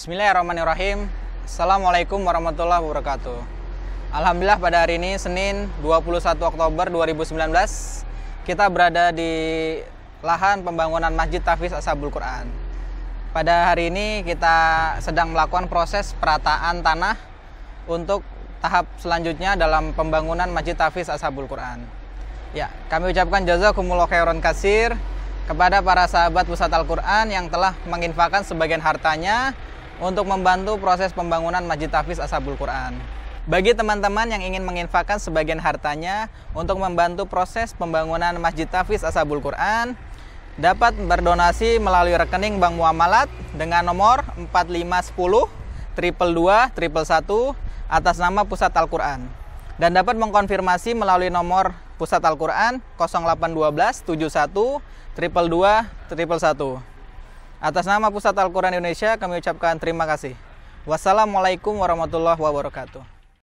Bismillahirrahmanirrahim. Assalamualaikum warahmatullahi wabarakatuh. Alhamdulillah pada hari ini Senin 21 Oktober 2019 kita berada di lahan pembangunan Masjid Tafis Asabul Quran. Pada hari ini kita sedang melakukan proses perataan tanah untuk tahap selanjutnya dalam pembangunan Masjid Tafis Asabul Quran. Ya, kami ucapkan jazakumullah khairan kasir kepada para sahabat pusat Al-Quran yang telah menginfakan sebagian hartanya untuk membantu proses pembangunan Masjid Tafis Ashabul Quran. Bagi teman-teman yang ingin menginfakkan sebagian hartanya untuk membantu proses pembangunan Masjid Tafis Ashabul Quran, dapat berdonasi melalui rekening Bank Muamalat dengan nomor 4510 triple 2 atas nama Pusat Al-Quran dan dapat mengkonfirmasi melalui nomor Pusat Al-Quran 0812 71 triple 111. Atas nama Pusat Al-Quran Indonesia, kami ucapkan terima kasih. Wassalamualaikum warahmatullahi wabarakatuh.